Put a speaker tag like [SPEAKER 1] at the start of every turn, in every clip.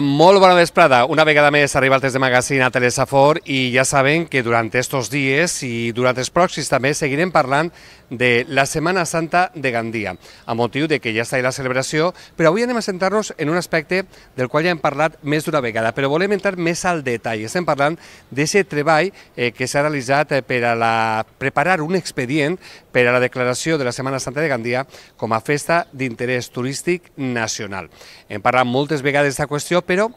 [SPEAKER 1] Molt bona vesprada. Una vegada més arriba el test de magazine a Telesafor i ja saben que durant estos dies i durant els pròxims també seguirem parlant de la Setmana Santa de Gandia, a motiu de que ja està la celebració, però avui anem a centrar-nos en un aspecte del qual ja hem parlat més d'una vegada, però volem entrar més al detall. Estem parlant d'aquest treball eh, que s'ha realitzat eh, per a la, preparar un expedient per a la declaració de la Setmana Santa de Gandia com a festa d'interès turístic nacional. Hem parlat moltes vegades d'aquesta qüestió, però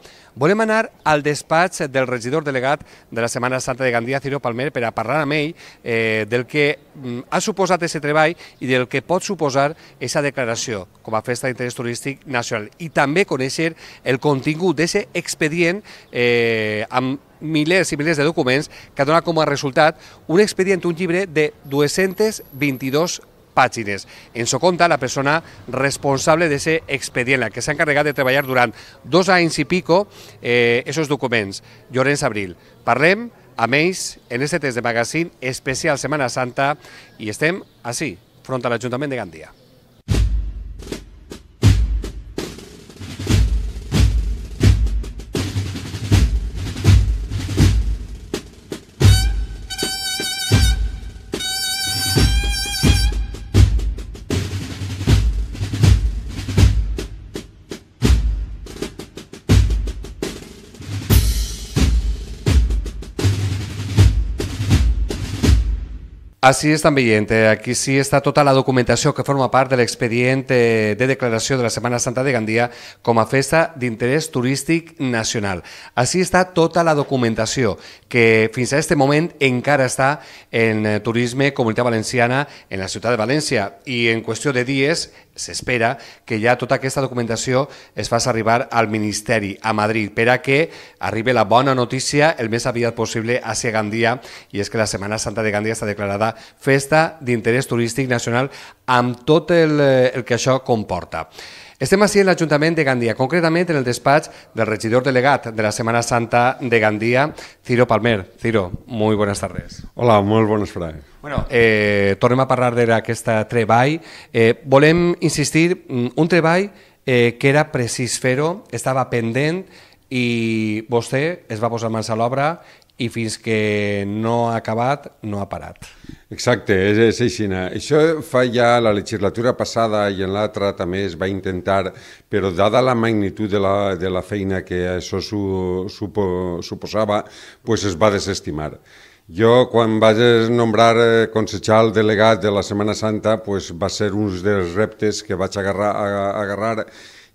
[SPEAKER 1] Volem anar al despatx del regidor delegat de la Setmana Santa de Gandia, Ciro Palmer, per a parlar amb ell eh, del que mm, ha suposat aquest treball i del que pot suposar aquesta declaració com a festa d'interès turístic nacional i també conèixer el contingut d'aquest expedient eh, amb milers i milers de documents que dona com a resultat un expedient, un llibre de 222 pàgines. En so compte, la persona responsable de ser expedient, la que s'ha encarregat de treballar durant dos anys i pico eh, esos documents. Llorenç Abril. Parlem amb ells en este test de magazín especial Semana Santa i estem així, front a l'Ajuntament de Gandia. Així estan veient, aquí sí està tota la documentació que forma part de l'expedient de declaració de la Setmana Santa de Gandia com a festa d'interès turístic nacional. Així està tota la documentació que fins a aquest moment encara està en Turisme Comunitat Valenciana en la ciutat de València i en qüestió de dies s'espera que ja tota aquesta documentació es faci arribar al Ministeri, a Madrid, per a que arribi la bona notícia el més aviat possible a Gandia, i és que la Setmana Santa de Gandia està declarada festa d'interès turístic nacional amb tot el, eh, el que això comporta. Estem així en l'Ajuntament de Gandia, concretament en el despatx del regidor delegat de la Setmana Santa de Gandia, Ciro Palmer. Ciro, muy buenas tardes. Hola, molt bones tardes. Bueno, eh, tornem a parlar d'aquesta treball. Eh, volem insistir, mm, un treball eh, que era precís fer-ho, estava pendent i vostè es va posar mans a l'obra i fins que
[SPEAKER 2] no ha acabat, no ha parat. Exacte, és, és així. Això fa ja la legislatura passada i en l'altra també es va intentar, però dada la magnitud de la, de la feina que això su, supo, suposava, pues es va desestimar. Jo, quan vaig nombrar eh, concejal delegat de la Setmana Santa, pues va ser un dels reptes que vaig agarrar, agarrar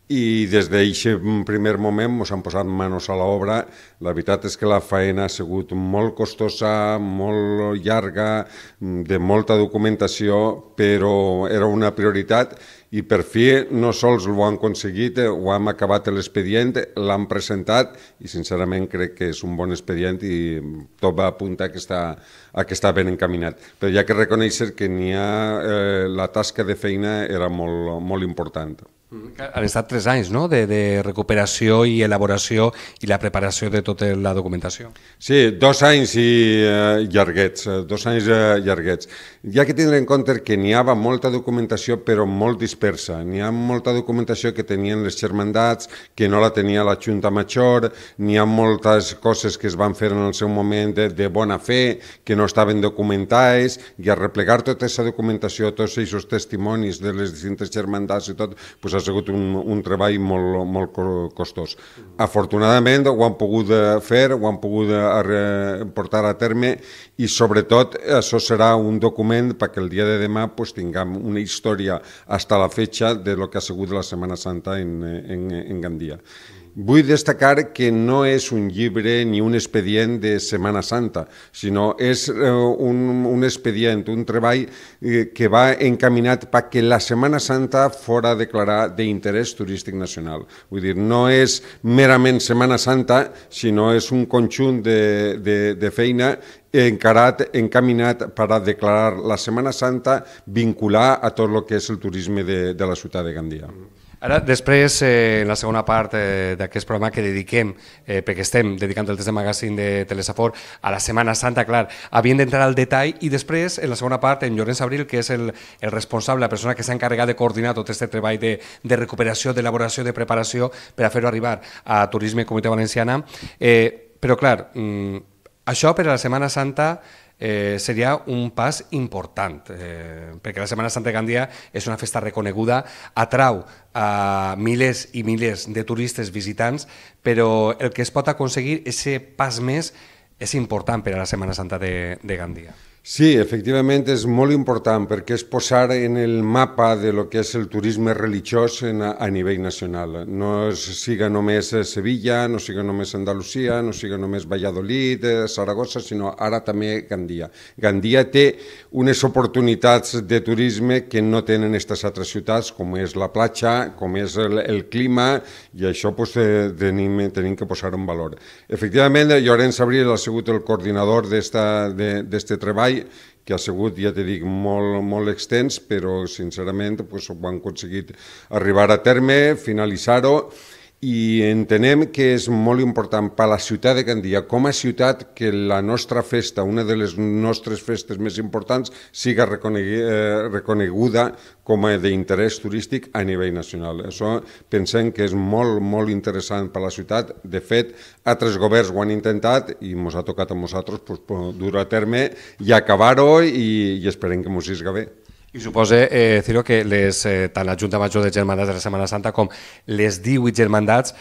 [SPEAKER 2] i des d'aquest primer moment ens han posat manos a l'obra. La veritat és que la feina ha sigut molt costosa, molt llarga, de molta documentació, però era una prioritat i per fi no sols ho han aconseguit, eh, ho hem acabat l'expedient, l'han presentat i sincerament crec que és un bon expedient i tot va apuntar que està, a que està ben encaminat. Però hi ha que reconèixer que ha, eh, la tasca de feina era molt, molt important.
[SPEAKER 1] Mm, han estat tres anys no? de, de recuperació i elaboració i la preparació de tota la documentació.
[SPEAKER 2] Sí, dos anys i eh, llarguets, eh, dos anys eh, llarguets. Hi ha que tindre en compte que n'hi havia molta documentació però molt dispersa. N'hi ha molta documentació que tenien les germandats, que no la tenia la Junta Major, n'hi ha moltes coses que es van fer en el seu moment de, de bona fe, que no estaven documentades, i arreplegar tota aquesta documentació, tots aquests testimonis de les distintes germandats i tot, pues ha sigut un, un treball molt, molt costós. Afortunadament ho han pogut eh, fer, ho han pogut eh, portar a terme i sobretot això serà un document perquè el dia de demà pues, tinguem una història hasta la fecha de lo que ha sigut la Setmana Santa en, eh, en, en Gandia. Vull destacar que no és un llibre ni un expedient de Setmana Santa, sinó és eh, un, un expedient, un treball eh, que va encaminat perquè la Setmana Santa fora declarar d'interès turístic nacional. Vull dir, no és merament Setmana Santa, sinó és un conjunt de, de, de feina encarat, encaminat per a declarar la Setmana Santa vincular a tot el que és el turisme de, de la ciutat de Gandia. Mm.
[SPEAKER 1] Ara, després, eh, en la segona part eh, d'aquest programa que dediquem, eh, perquè estem dedicant el test de magazine de Telesafor a la Setmana Santa, clar, havíem d'entrar al detall i després, en la segona part, en Llorenç Abril, que és el, el responsable, la persona que s'ha encarregat de coordinar tot aquest treball de, de recuperació, d'elaboració, de preparació per a fer-ho arribar a Turisme Comunitat Valenciana. Eh, però, clar, mm, això per a la Setmana Santa eh, seria un pas important, eh, perquè la Setmana Santa de Gandia és una festa reconeguda, atrau a milers i milers de turistes visitants, però el que es pot aconseguir, aquest pas més, és important per a la Setmana Santa de, de Gandia.
[SPEAKER 2] Sí, efectivament és molt important perquè és posar en el mapa de lo que és el turisme religiós en, a, a nivell nacional. No es, siga només Sevilla, no siga només Andalusia, no siga només Valladolid, eh, Saragossa, sinó ara també Gandia. Gandia té unes oportunitats de turisme que no tenen aquestes altres ciutats, com és la platja, com és el, el clima, i això pues, eh, tenim, tenim que posar un valor. Efectivament, Llorenç Abril ha sigut el coordinador d'aquest treball treball que ha sigut, ja t'he dic, molt, molt extens, però sincerament pues, doncs, ho han aconseguit arribar a terme, finalitzar-ho, i entenem que és molt important per a la ciutat de Gandia, com a ciutat, que la nostra festa, una de les nostres festes més importants, siga eh, reconeguda com a d'interès turístic a nivell nacional. Això pensem que és molt, molt interessant per a la ciutat. De fet, altres governs ho han intentat i ens ha tocat a nosaltres pues, dur a terme i acabar-ho i, i esperem que ens isga bé. I suposa, eh,
[SPEAKER 1] Ciro, que les, eh, tant la Junta Major de Germandats de la Setmana Santa com les 18 Germandats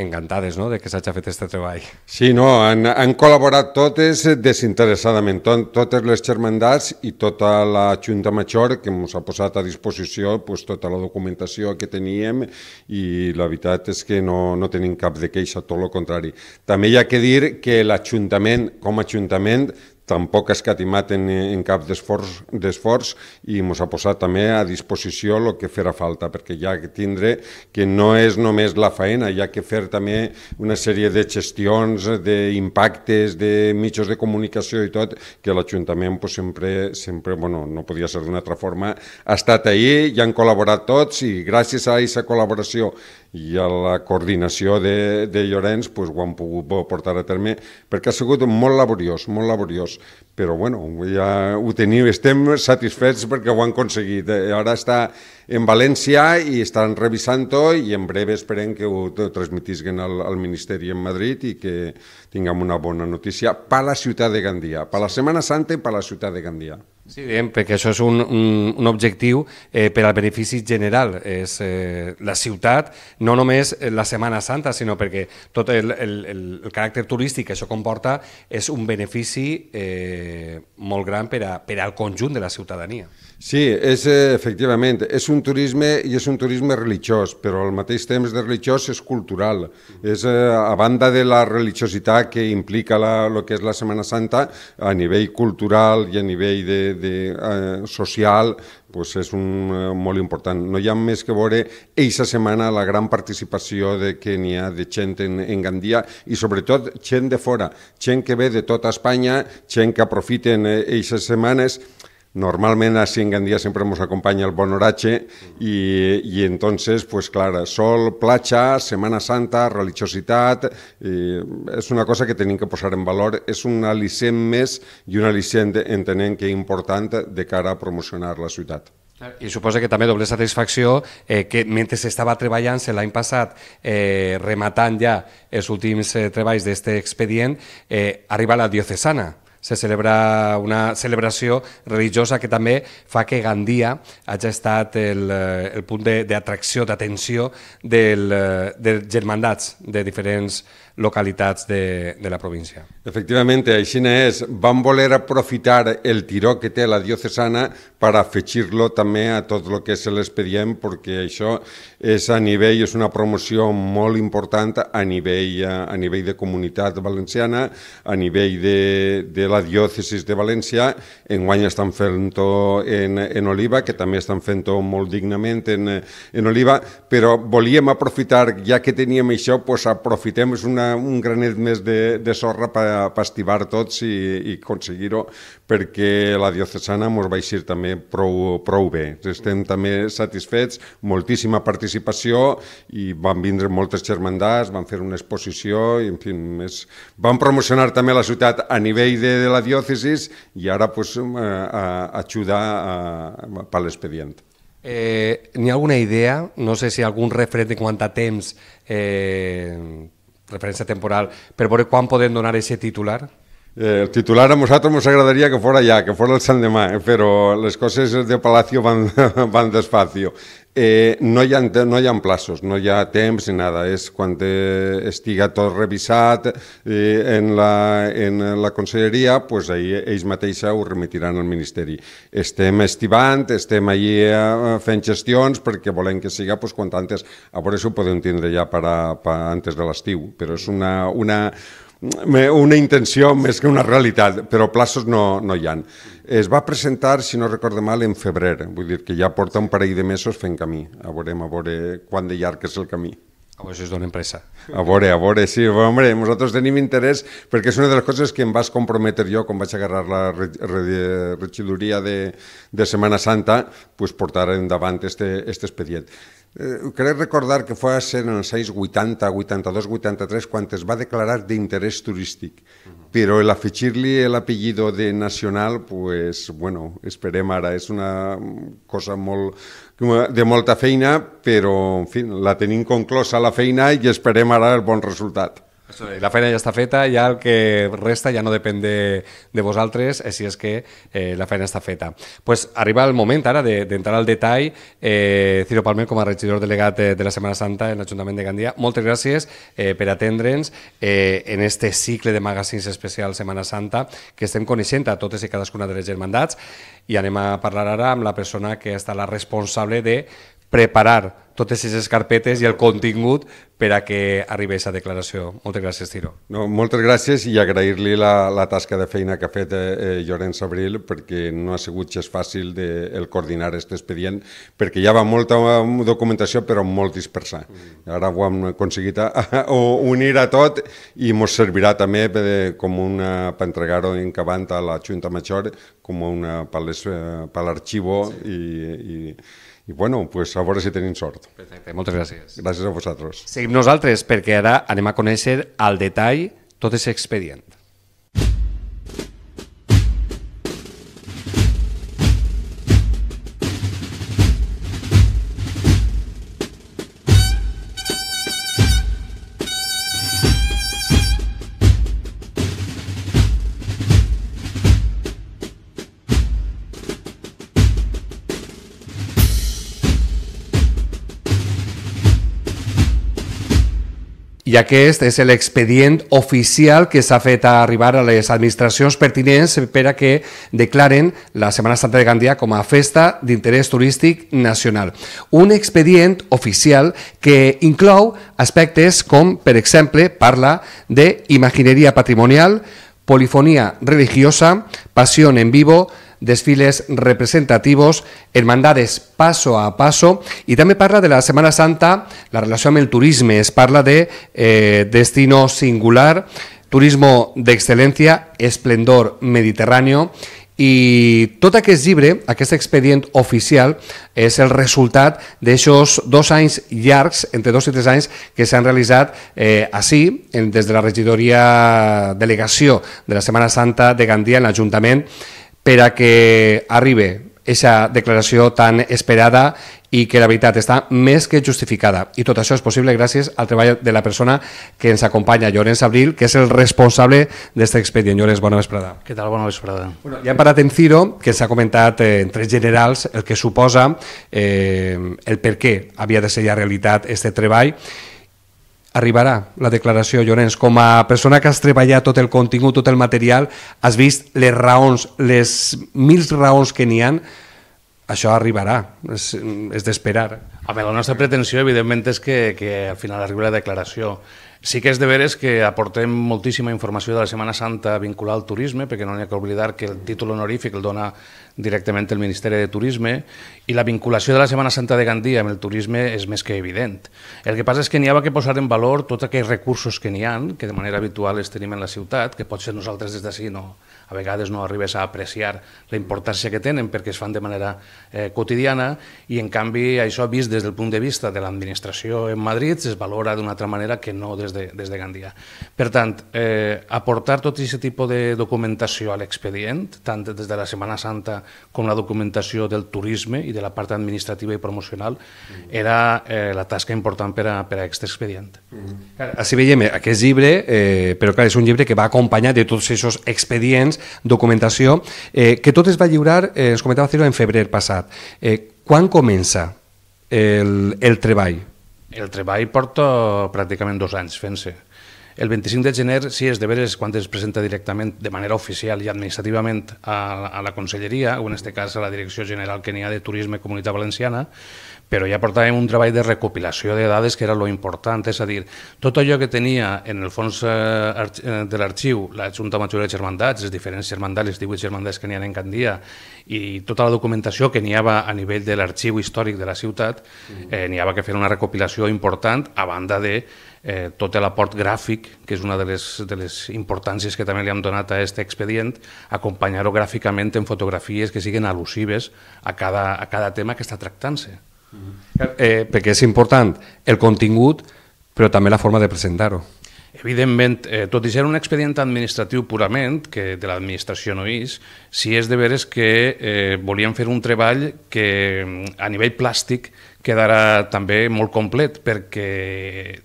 [SPEAKER 1] encantades no? de que s'hagi fet aquest treball.
[SPEAKER 2] Sí, no, han, han col·laborat totes eh, desinteressadament, totes les germandats i tota la Junta Major que ens ha posat a disposició pues, tota la documentació que teníem i la veritat és que no, no tenim cap de queixa, tot el contrari. També hi ha que dir que l'Ajuntament, com a Ajuntament, tampoc ha escatimat en, en cap d'esforç i ens ha posat també a disposició el que farà falta, perquè ja que tindre que no és només la faena, hi ha que fer també una sèrie de gestions, d'impactes, de mitjans de comunicació i tot, que l'Ajuntament pues, sempre, sempre bueno, no podia ser d'una altra forma, ha estat ahir, hi han col·laborat tots i gràcies a aquesta col·laboració i a la coordinació de, de Llorenç pues, ho han pogut portar a terme perquè ha sigut molt laboriós, molt laboriós però bueno, ja ho teniu, estem satisfets perquè ho han aconseguit eh, ara està en València i estan revisant-ho i en breve esperem que ho transmetisquen al, al Ministeri en Madrid i que tinguem una bona notícia per la ciutat de Gandia, per la Setmana Santa i per la ciutat de Gandia.
[SPEAKER 1] Sí, bien, perquè això és un, un, un objectiu eh, per al benefici general. És eh, la ciutat, no només la Setmana Santa, sinó perquè tot el, el, el, el caràcter turístic que això comporta és un benefici eh, molt gran per, a, per al conjunt de la ciutadania.
[SPEAKER 2] Sí, és, eh, efectivament, és un turisme i és un turisme religiós, però al mateix temps de religiós és cultural. És, eh, a banda de la religiositat que implica la, lo que és la Setmana Santa, a nivell cultural i a nivell de, de, eh, social, pues és un, eh, molt important. No hi ha més que veure eixa setmana la gran participació de que n'hi ha de gent en, en Gandia i sobretot gent de fora, gent que ve de tota Espanya, gent que aprofiten aquestes eixes setmanes Normalment a dia sempre ens acompanya el bon horatge i, i entonces, pues clara, sol, platja, Setmana Santa, religiositat, eh, és una cosa que tenim que posar en valor, és un al·licient més i un al·licient entenent que important de cara a promocionar la ciutat. I
[SPEAKER 1] suposa que també doble satisfacció eh, que mentre s'estava treballant l'any passat, eh, rematant ja els últims eh, treballs d'aquest expedient, eh, arriba la diocesana se celebra una celebració religiosa que també fa que Gandia hagi estat el, eh, el punt d'atracció, d'atenció del, eh, de germandats
[SPEAKER 2] de diferents localitats de, de la província. Efectivament, així és. Van voler aprofitar el tiró que té la diocesana per afegir-lo també a tot el que és l'expedient, perquè això és a nivell, és una promoció molt important a nivell, eh, a nivell de comunitat valenciana, a nivell de, de la diòcesis de València. Enguany estan fent-ho en, en Oliva, que també estan fent-ho molt dignament en, en Oliva, però volíem aprofitar, ja que teníem això, doncs aprofitem, és una una, un granet més de, de sorra per pa, estivar tots i, i aconseguir-ho, perquè la diocesana ens va eixir també prou, prou bé. Estem també satisfets, moltíssima participació i van vindre moltes germandats, van fer una exposició i, en fi, més... van promocionar també la ciutat a nivell de, de la diòcesis i ara pues, eh, a, a ajudar a, per l'expedient.
[SPEAKER 1] Eh,
[SPEAKER 2] N'hi ha alguna idea, no sé si algun referent de quant a temps eh,
[SPEAKER 1] referència temporal, per veure quan podem donar aquest titular?
[SPEAKER 2] Eh, el titular a nosaltres ens agradaria que fora ja, que fora el Sant Demà, eh, però les coses de Palacio van, van despacio. Eh, no, hi ha, no hi ha plaços, no hi ha temps ni nada, és quan eh, estiga tot revisat eh, en, la, en la conselleria, pues ahir ells mateixa ho remitiran al Ministeri. Estem estivant, estem allí eh, fent gestions perquè volem que siga pues, quan antes, a veure si ho podem tindre ja per, a, per antes de l'estiu, però és una, una, Mm, eh, una intenció més que una realitat, però plaços no, no hi han. Es va presentar, si no recordo mal, en febrer, vull dir que ja porta un parell de mesos fent camí. A veure, a veure quan de llarg és el camí. A veure si és d'una empresa. A veure, a veure, sí. Home, nosaltres tenim interès perquè és una de les coses que em vas comprometer jo quan vaig agarrar la regidoria de, de Setmana Santa, pues portar endavant este, este expedient. Eh, crec recordar que va ser en els anys 80, 82, 83, quan es va declarar d'interès turístic. Uh -huh. Però l'afegir-li l'apellido de nacional, pues, bueno, esperem ara. És una cosa molt, de molta feina, però en fi, la tenim conclosa la feina i esperem ara el bon resultat. La feina ja està
[SPEAKER 1] feta, ja el que resta ja no depèn de, de vosaltres, eh, si és que eh, la feina està feta. pues arriba el moment ara d'entrar de, al detall. Eh, Ciro Palmer, com a regidor delegat de la Setmana Santa en l'Ajuntament de Gandia, moltes gràcies eh, per atendre'ns eh, en este cicle de magazines especial Setmana Santa que estem coneixent a totes i cadascuna de les germandats i anem a parlar ara amb la persona que està la responsable de preparar totes aquestes carpetes i el contingut per a que arribi a declaració. Moltes gràcies, Tiro.
[SPEAKER 2] No, moltes gràcies i agrair-li la, la tasca de feina que ha fet eh, eh, Llorenç Abril perquè no ha sigut gens fàcil de, el coordinar aquest expedient perquè ja va molta um, documentació però molt dispersa. Mm. Ara ho hem aconseguit a, a, a unir a tot i ens servirà també per, eh, com una, per entregar-ho en Cavant a la Junta Major com una eh, per l'arxivo sí. i, i i bueno, pues a veure si tenim sort. Perfecte, moltes gràcies. Gràcies a vosaltres.
[SPEAKER 1] Seguim nosaltres perquè ara anem a conèixer al detall tot aquest expedient. i aquest és l'expedient oficial que s'ha fet arribar a les administracions pertinents per a que declaren la Setmana Santa de Gandia com a festa d'interès turístic nacional. Un expedient oficial que inclou aspectes com, per exemple, parla de imagineria patrimonial, polifonia religiosa, passió en vivo, desfiles representativos, hermandades paso a paso, y también parla de la Semana Santa, la relación con el turisme, es parla de eh, destino singular, turismo de excelencia, esplendor mediterráneo, i tot aquest llibre, aquest expedient oficial, és el resultat d'aixòs dos anys llargs, entre dos i tres anys, que s'han realitzat eh, així, en, des de la regidoria delegació de la Setmana Santa de Gandia en l'Ajuntament, per a que arribe aquesta declaració tan esperada i que la veritat està més que justificada. I tot això és possible gràcies al treball de la persona que ens acompanya, Llorenç Abril, que és el responsable d'aquest expedient. Llorenç, bona vesprada. Què tal?
[SPEAKER 3] Bona vesprada. Bueno, ja hem parat
[SPEAKER 1] en Ciro, que s'ha comentat eh, en tres generals el que suposa eh, el per què havia de ser ja realitat aquest treball arribarà la declaració, Llorenç. Com a persona que has treballat tot el contingut, tot el material, has vist les raons, les mil raons que n'hi han, això arribarà, és, és d'esperar.
[SPEAKER 3] Home, la nostra pretensió, evidentment, és que, que al final arribi la declaració. Sí que és de veres que aportem moltíssima informació de la Setmana Santa vinculada al turisme, perquè no hi ha que oblidar que el títol honorífic el dona directament el Ministeri de Turisme, i la vinculació de la Setmana Santa de Gandia amb el turisme és més que evident. El que passa és que n'hi havia que posar en valor tots aquells recursos que n'hi ha, que de manera habitual els tenim en la ciutat, que potser nosaltres des d'ací no, a vegades no arribes a apreciar la importància que tenen perquè es fan de manera eh, quotidiana i, en canvi, això vist des del punt de vista de l'administració en Madrid es valora d'una altra manera que no des de, des de Gandia. Per tant, eh, aportar tot aquest tipus de documentació a l'expedient, tant des de la Setmana Santa com la documentació del turisme i de la part administrativa i promocional, mm. era eh, la tasca important per a, per a aquest expedient.
[SPEAKER 1] Mm -hmm. Clar, així veiem aquest llibre, eh, però clar, és un llibre que va acompanyat de tots aquests expedients documentació, eh, que tot es va lliurar, eh, ens comentava Ciro, en febrer passat. Eh, quan comença el, el treball?
[SPEAKER 3] El treball porta pràcticament dos anys fent-se. El 25 de gener, si sí, és de veres quan es presenta directament de manera oficial i administrativament a, a la conselleria, o en aquest cas a la Direcció General que n'hi ha de Turisme Comunitat Valenciana, però ja portàvem un treball de recopilació de dades que era lo important, és a dir, tot allò que tenia en el fons eh, eh, de l'arxiu la Junta Major de Germandats, les diferents germandats, les 18 germandats que n'hi ha en Gandia, i tota la documentació que n'hi havia a nivell de l'arxiu històric de la ciutat, mm. eh, n'hi havia que fer una recopilació important a banda de eh, tot l'aport gràfic, que és una de les, de les importàncies que també li hem donat a aquest expedient, acompanyar-ho gràficament en fotografies que siguin al·lusives a cada, a cada tema que està tractant-se.
[SPEAKER 1] Eh, perquè és important el contingut, però també la forma de presentar-ho.
[SPEAKER 3] Evidentment, eh, tot i ser un expedient administratiu purament, que de l'administració no és, si és de veres que eh, volíem fer un treball que mm, a nivell plàstic quedarà també molt complet, perquè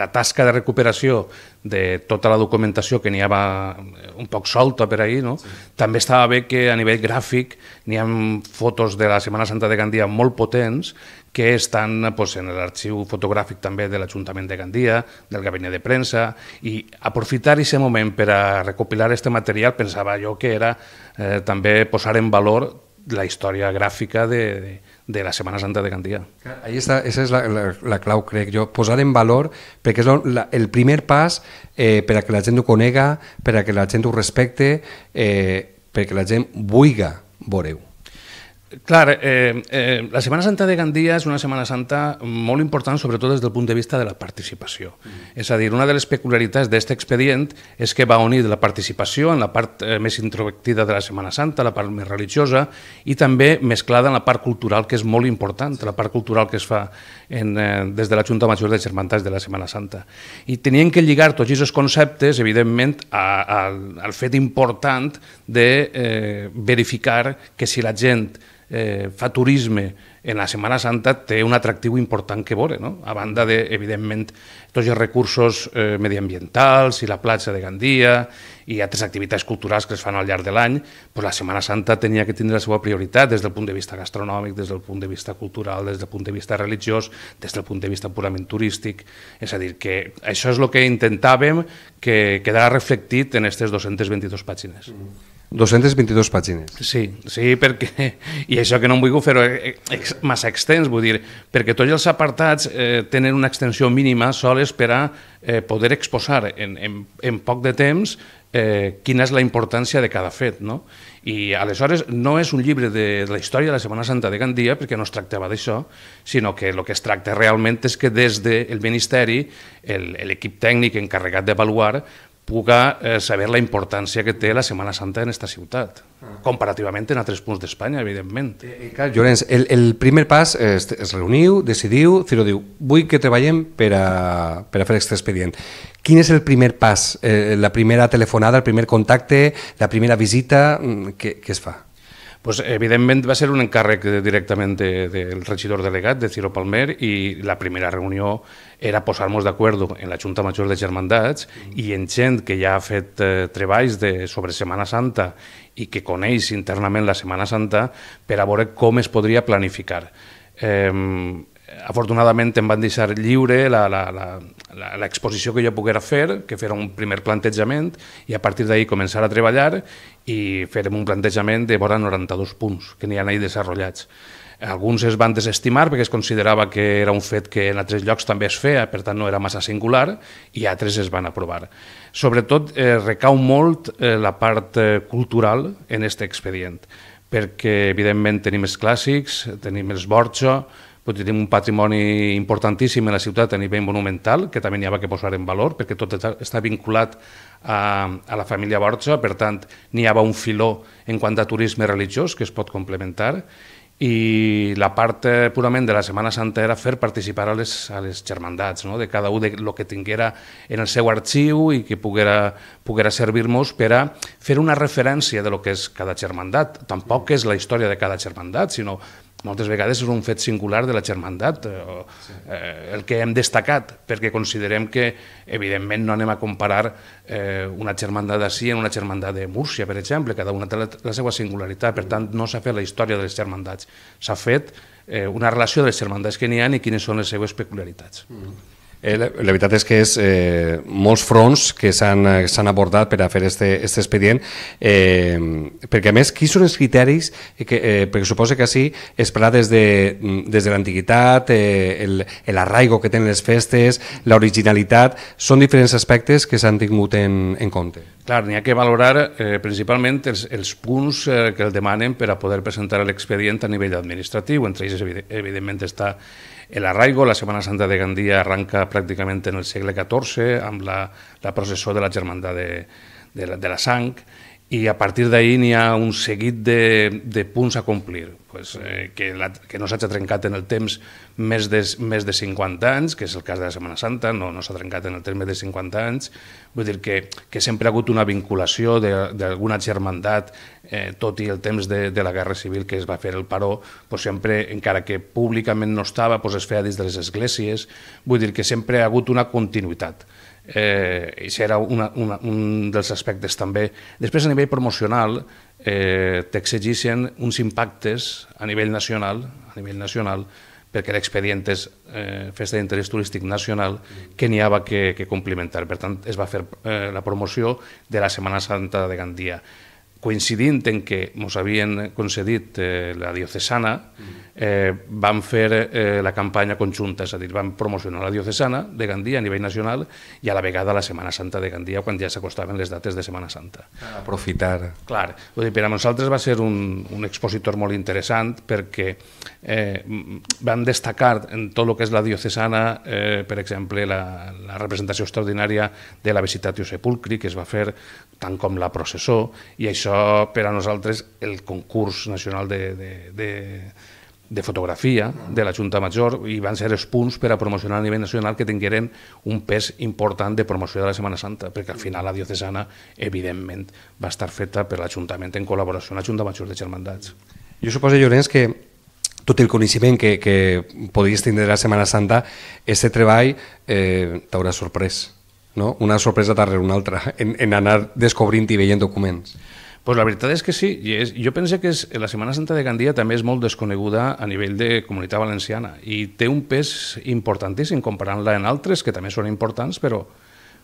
[SPEAKER 3] la tasca de recuperació de tota la documentació que n'hi havia un poc solta per ahir, no? Sí. també estava bé que a nivell gràfic n'hi ha fotos de la Setmana Santa de Gandia molt potents que estan doncs, en l'arxiu fotogràfic també de l'Ajuntament de Gandia, del gabinet de premsa, i aprofitar aquest moment per a recopilar aquest material pensava jo que era eh, també posar en valor la història gràfica de, de, de la Setmana Santa
[SPEAKER 1] de Gandia. Ahí está, esa és la, la, la clau, crec jo, posar en valor, perquè és la, la, el primer pas eh, per a que la gent ho conega, per a que la gent ho respecte, eh, perquè la gent vulga veure-ho. Clar, eh, eh, la Setmana Santa de
[SPEAKER 3] Gandia és una Setmana Santa molt important, sobretot des del punt de vista de la participació. Mm. És a dir, una de les peculiaritats d'aquest expedient és que va unir la participació en la part eh, més introvertida de la Setmana Santa, la part més religiosa, i també mesclada en la part cultural, que és molt important, la part cultural que es fa en, eh, des de la Junta Major de Germantats de la Setmana Santa. I tenien que lligar tots aquests conceptes, evidentment, a, a, al fet important de eh, verificar que si la gent eh, fa turisme en la Setmana Santa té un atractiu important que vore, no? a banda de, evidentment, tots els recursos eh, mediambientals i la platja de Gandia i altres activitats culturals que es fan al llarg de l'any, doncs la Setmana Santa tenia que tindre la seva prioritat des del punt de vista gastronòmic, des del punt de vista cultural, des del punt de vista religiós, des del punt de vista purament turístic. És a dir, que això és el que intentàvem que quedarà reflectit en aquestes 222 pàgines. Mm -hmm.
[SPEAKER 1] 222 pàgines. Sí,
[SPEAKER 3] sí, perquè, i això que no em vull fer eh, eh, ex, massa extens, vull dir, perquè tots els apartats eh, tenen una extensió mínima soles per a eh, poder exposar en, en, en poc de temps eh, quina és la importància de cada fet, no? I aleshores no és un llibre de, de la història de la Setmana Santa de Gandia, perquè no es tractava d'això, sinó que el que es tracta realment és que des del Ministeri, l'equip tècnic encarregat d'avaluar, puga eh, saber la importància que té la Setmana Santa en aquesta ciutat, ah. comparativament en altres punts d'Espanya, evidentment. Eh, eh, clar, Llorenç,
[SPEAKER 1] el, el primer pas es, es reuniu, decidiu, Ciro diu, vull que treballem per a, per a fer aquest expedient. Quin és el primer pas, eh, la primera telefonada, el primer contacte, la primera visita, mm, que, que es fa?
[SPEAKER 3] Pues, evidentment va ser un encàrrec directament de, del regidor delegat, de Ciro Palmer, i la primera reunió era posar-nos d'acord en la Junta Major de Germandats i en gent que ja ha fet eh, treballs de, sobre Setmana Santa i que coneix internament la Setmana Santa per a veure com es podria planificar. Eh, afortunadament em van deixar lliure la, la, la, l'exposició que jo poguera fer, que fer un primer plantejament i a partir d'ahir començar a treballar i farem un plantejament de vora 92 punts que n'hi han ahir desenvolupats. Alguns es van desestimar perquè es considerava que era un fet que en altres llocs també es feia, per tant no era massa singular, i altres es van aprovar. Sobretot eh, recau molt eh, la part eh, cultural en aquest expedient, perquè evidentment tenim els clàssics, tenim els Borja, Potser tenim un patrimoni importantíssim a la ciutat a nivell monumental, que també n'hi ha que posar en valor, perquè tot està vinculat a, a la família Borja, per tant, n'hi ha un filó en quant a turisme religiós que es pot complementar, i la part eh, purament de la Setmana Santa era fer participar a les, a les germandats, no? de cada un de lo que tinguera en el seu arxiu i que poguera, poguera servir-nos per a fer una referència de lo que és cada germandat. Tampoc és la història de cada germandat, sinó moltes vegades és un fet singular de la germandat, eh, o, sí. eh, el que hem destacat, perquè considerem que, evidentment, no anem a comparar eh, una germandat d'ací amb una germandat de Múrcia, per exemple, cada una té la, la seva singularitat, per tant, no s'ha fet la història de les germandats, s'ha fet eh, una relació de les germandats que n'hi ha i quines són les seves peculiaritats. Mm.
[SPEAKER 1] Eh, la, la veritat és que és eh, molts fronts que eh, s'han abordat per a fer este, este expedient, eh, perquè a més, quins són els criteris, que, eh, perquè suposa que així es parla des de, mm, des de l'antiguitat, eh, l'arraigo que tenen les festes, l'originalitat, són diferents aspectes que s'han tingut en, en compte.
[SPEAKER 3] Clar, n'hi ha que valorar eh, principalment els, els punts eh, que el demanen per a poder presentar l'expedient a nivell administratiu, entre ells evidentment està el arraigo, la Semana Santa de Gandía arranca prácticamente en el segle XIV amb la, la processó de la Germandat de, de, la, de la Sang, i a partir d'ahir n'hi ha un seguit de, de punts a complir. Pues, eh, que, la, que no s'hagi trencat en el temps més de, més de 50 anys, que és el cas de la Setmana Santa, no, no s'ha trencat en el temps més de 50 anys, vull dir que, que sempre ha hagut una vinculació d'alguna germandat, eh, tot i el temps de, de la Guerra Civil que es va fer el paró, pues sempre, encara que públicament no estava, pues es feia dins de les esglésies, vull dir que sempre ha hagut una continuïtat. Eh, això era una, una, un dels aspectes també. Després, a nivell promocional, eh, t'exigeixen uns impactes a nivell nacional, a nivell nacional perquè l'expedient és eh, festa d'interès turístic nacional que n'hi havia que, que complimentar. Per tant, es va fer eh, la promoció de la Setmana Santa de Gandia. Coincidint en que ens havien concedit eh, la diocesana, mm eh, vam fer eh, la campanya conjunta, és a dir, vam promocionar la diocesana de Gandia a nivell nacional i a la vegada la Setmana Santa de Gandia quan ja s'acostaven les dates de Setmana Santa.
[SPEAKER 1] A aprofitar.
[SPEAKER 3] Clar, vull dir, per a nosaltres va ser un, un expositor molt interessant perquè eh, vam destacar en tot el que és la diocesana, eh, per exemple, la, la representació extraordinària de la Visitatio Sepulcri, que es va fer tant com la processó, i això per a nosaltres el concurs nacional de, de, de de fotografia de la Junta Major i van ser els punts per a promocionar a nivell nacional que tingueren un pes important de promoció de la Setmana Santa, perquè al final la diocesana, evidentment, va estar feta per l'Ajuntament en col·laboració amb la Junta Major de Germandats.
[SPEAKER 1] Jo suposo, Llorenç, que tot el coneixement que, que podies tindre la Setmana Santa, aquest treball eh, t'haurà sorprès, no? una sorpresa darrere una altra, en, en anar descobrint i veient documents pues la veritat és que
[SPEAKER 3] sí, i és, jo pense que és, la Setmana Santa de Gandia també és molt desconeguda a nivell de comunitat valenciana i té un pes importantíssim comparant-la en altres que també són importants, però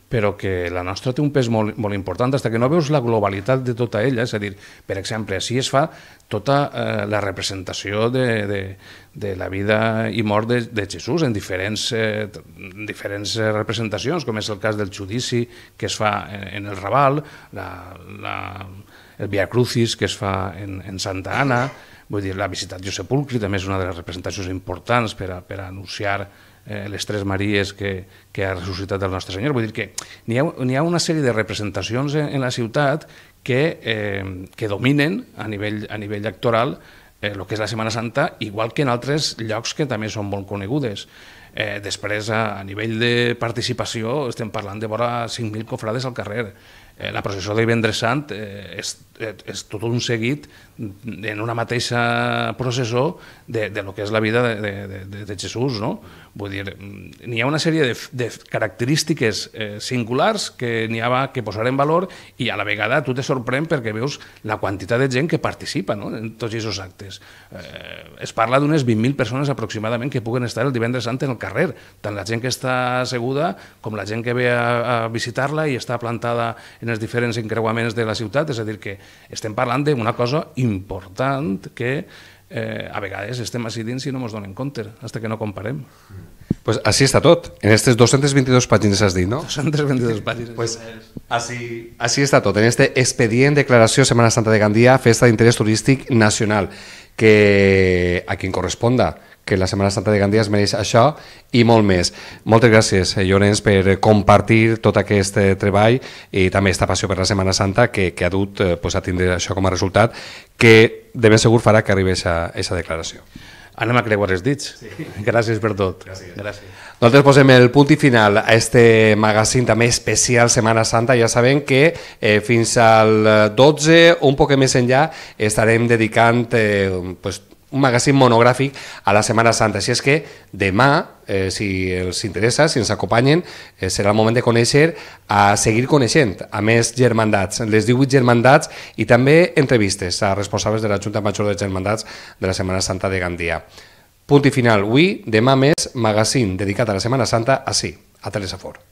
[SPEAKER 3] però que la nostra té un pes molt, molt important, fins que no veus la globalitat de tota ella, és a dir, per exemple, així es fa tota eh, la representació de, de, de la vida i mort de, de Jesús en diferents, eh, diferents representacions, com és el cas del judici que es fa en, en el Raval, la, la, el Via Crucis que es fa en, en Santa Anna, vull dir, la Josep Sepulcri també és una de les representacions importants per a, per a anunciar eh, les Tres Maries que, que ha ressuscitat el nostre Senyor. Vull dir que n'hi ha, ha una sèrie de representacions en, en la ciutat que, eh, que dominen a nivell, a nivell actoral el eh, lo que és la Setmana Santa, igual que en altres llocs que també són molt conegudes. Eh, després, a, a nivell de participació, estem parlant de vora 5.000 cofrades al carrer. Eh, la processó de divendres sant eh, és, eh, és tot un seguit en una mateixa processó de, de lo que és la vida de, de, de, de Jesús. No? Vull dir, mm, n'hi ha una sèrie de, de característiques singulars que n'hi ha que posar en valor i a la vegada tu te sorprèn perquè veus la quantitat de gent que participa no? en tots aquests actes. Eh, es parla d'unes 20.000 persones aproximadament que puguen estar el divendres sant en el carrer, tant la gent que està asseguda com la gent que ve a, a visitar-la i està plantada en els diferents encreuaments de la ciutat, és a dir, que estem parlant d'una cosa important que eh, a vegades estem dins i no ens donen compte, fins que no comparem. Mm.
[SPEAKER 1] Pues así está todo. En estas 222 páginas has dicho, no?
[SPEAKER 3] 222
[SPEAKER 1] páginas. Pues así, así está todo. En este expedient declaració Semana Santa de Gandia, Festa d'Interès Turístic Nacional, que a quien corresponda que la Semana Santa de Gandia es mereix això i molt més. Moltes gràcies, eh, Llorenç, per eh, compartir tot aquest eh, treball i també aquesta passió per la Setmana Santa que, que ha dut pues, a tindre això com a resultat, que de ben segur farà que arribi a aquesta declaració. Anem a creuar els dits. Sí. Gràcies per tot. Gràcies. Gràcies. Nosaltres posem el punt i final a este magazín també especial Setmana Santa. Ja sabem que eh, fins al 12 o un poc més enllà estarem dedicant eh, pues, un magazín monogràfic a la Setmana Santa. Així és que demà, eh, si els interessa, si ens acompanyen, eh, serà el moment de conèixer, a seguir coneixent a més germandats, les 18 germandats i també entrevistes a responsables de la Junta Major de Germandats de la Setmana Santa de Gandia. Punt i final. Avui, demà més, magazín dedicat a la Setmana Santa, així, a Telesafort.